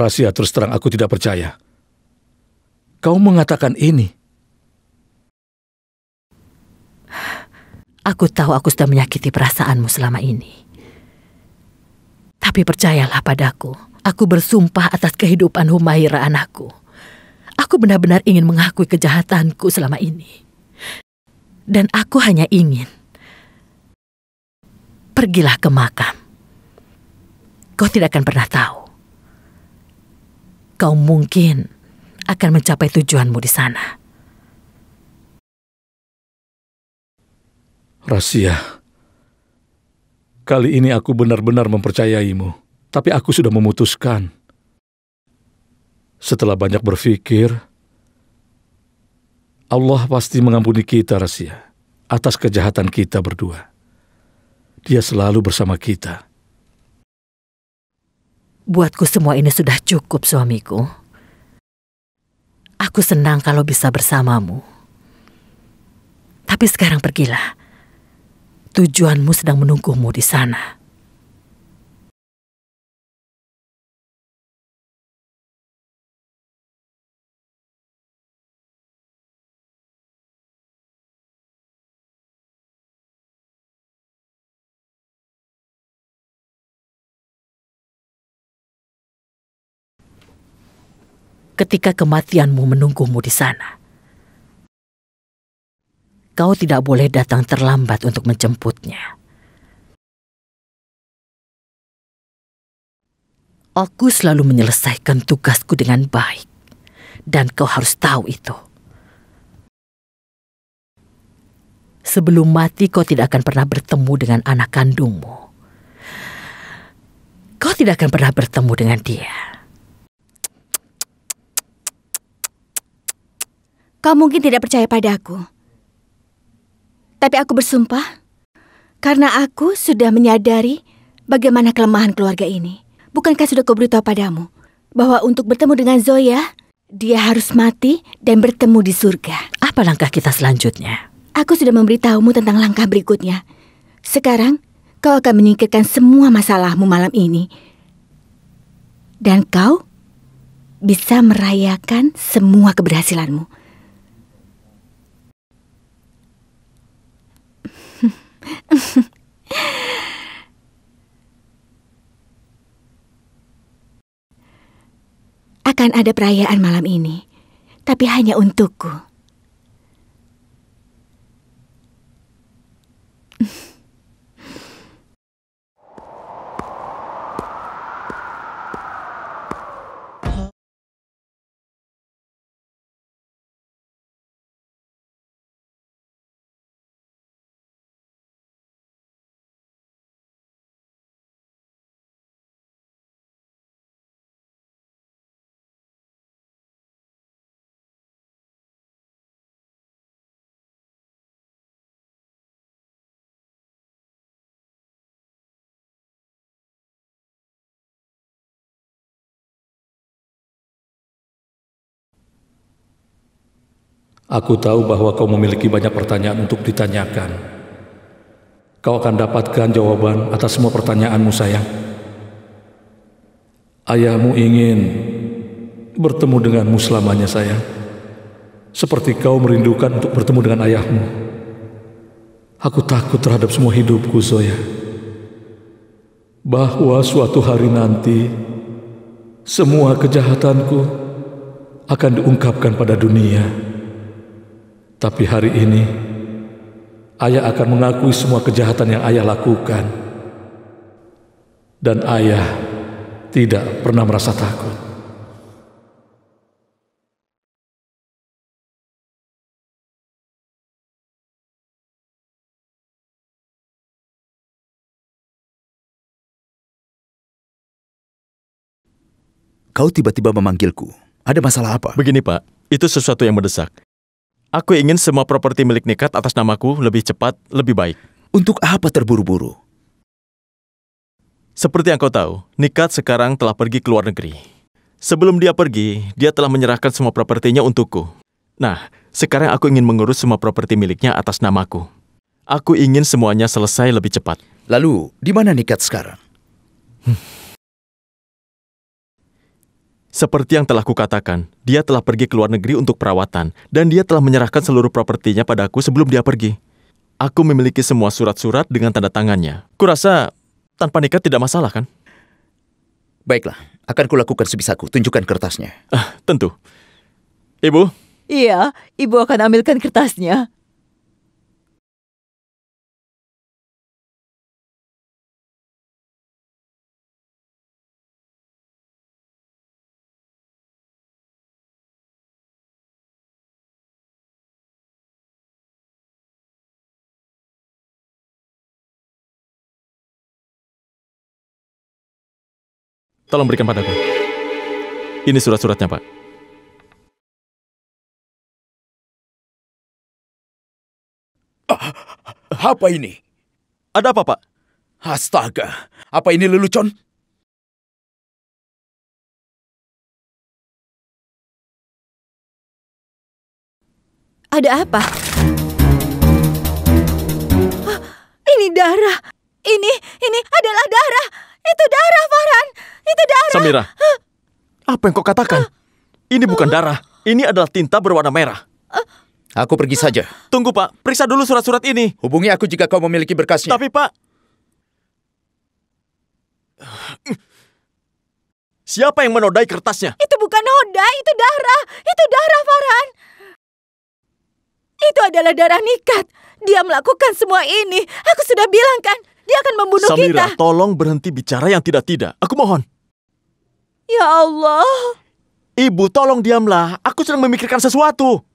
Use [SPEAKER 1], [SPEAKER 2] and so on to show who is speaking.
[SPEAKER 1] Rahasia terus terang aku tidak percaya.
[SPEAKER 2] Kau mengatakan ini. Aku tahu aku sudah menyakiti perasaanmu selama ini. Tapi percayalah padaku, aku bersumpah atas kehidupan Humaira anakku. Aku benar-benar ingin mengakui kejahatanku selama ini. Dan aku hanya ingin. Pergilah ke makam. Kau tidak akan pernah tahu kau mungkin akan mencapai tujuanmu di sana.
[SPEAKER 3] Rasia, kali ini aku benar-benar mempercayaimu, tapi aku sudah memutuskan. Setelah banyak berpikir, Allah pasti mengampuni kita, Rasia, atas kejahatan kita berdua. Dia selalu bersama kita.
[SPEAKER 2] Buatku semua ini sudah cukup suamiku. Aku senang kalau bisa bersamamu. Tapi sekarang pergilah.
[SPEAKER 1] Tujuanmu sedang menunggumu di sana. ketika kematianmu menunggumu di sana. Kau tidak boleh datang terlambat untuk menjemputnya. Aku selalu menyelesaikan tugasku dengan baik, dan kau harus
[SPEAKER 2] tahu itu. Sebelum mati, kau tidak akan pernah bertemu dengan anak kandungmu. Kau tidak akan pernah bertemu dengan dia.
[SPEAKER 4] Kau mungkin tidak percaya padaku. Tapi aku bersumpah, karena aku sudah menyadari bagaimana kelemahan keluarga ini. Bukankah sudah kau beritahu padamu bahwa untuk bertemu dengan Zoya, dia harus mati dan bertemu di surga.
[SPEAKER 2] Apa langkah kita selanjutnya?
[SPEAKER 4] Aku sudah memberitahumu tentang langkah berikutnya. Sekarang, kau akan menyingkirkan semua masalahmu malam ini. Dan kau bisa merayakan semua keberhasilanmu. Akan ada perayaan malam ini, tapi hanya untukku.
[SPEAKER 1] Aku tahu bahwa kau memiliki banyak pertanyaan untuk ditanyakan.
[SPEAKER 3] Kau akan dapatkan jawaban atas semua pertanyaanmu, sayang. Ayahmu ingin bertemu denganmu selamanya, sayang. Seperti kau merindukan untuk bertemu dengan ayahmu. Aku takut terhadap semua hidupku, Zoya. Bahwa suatu hari nanti, semua kejahatanku akan diungkapkan pada dunia. Tapi hari ini, ayah akan mengakui semua kejahatan yang ayah lakukan. Dan ayah
[SPEAKER 1] tidak pernah merasa takut. Kau tiba-tiba memanggilku. Ada masalah apa? Begini, Pak. Itu
[SPEAKER 5] sesuatu yang mendesak. Aku ingin semua properti milik Nikat atas namaku lebih cepat, lebih baik. Untuk apa terburu-buru? Seperti yang kau tahu, Nikat sekarang telah pergi ke luar negeri. Sebelum dia pergi, dia telah menyerahkan semua propertinya untukku. Nah, sekarang aku ingin mengurus semua properti miliknya atas namaku. Aku ingin semuanya selesai lebih cepat. Lalu, di mana Nikat sekarang? Seperti yang telah kukatakan, dia telah pergi ke luar negeri untuk perawatan, dan dia telah menyerahkan seluruh propertinya padaku sebelum dia pergi. Aku memiliki semua surat-surat dengan tanda tangannya. Kurasa tanpa nikah tidak masalah, kan? Baiklah, akan kulakukan sebisaku. Tunjukkan kertasnya. Ah, tentu. Ibu?
[SPEAKER 1] Iya, ibu akan ambilkan kertasnya. Tolong berikan padaku. Ini surat-suratnya, Pak. Ah, apa ini? Ada apa, Pak? Astaga, apa ini lelucon? Ada apa?
[SPEAKER 4] Ah, ini darah. Ini, ini adalah darah. Itu darah, Farhan. Itu
[SPEAKER 5] darah. Samira, apa yang kau katakan? Ini bukan darah. Ini adalah tinta berwarna merah. Aku pergi saja. Tunggu, Pak. Periksa dulu surat-surat ini. Hubungi aku jika kau memiliki berkasnya. Tapi, Pak... Siapa yang menodai kertasnya?
[SPEAKER 4] Itu bukan noda, itu darah. Itu darah, Farhan. Itu adalah darah Nikat. Dia melakukan semua ini.
[SPEAKER 5] Aku sudah bilang kan, dia akan membunuh Samira, kita. Samira, tolong berhenti bicara yang tidak-tidak. Aku mohon. Ya Allah. Ibu, tolong diamlah. Aku sedang memikirkan
[SPEAKER 1] sesuatu.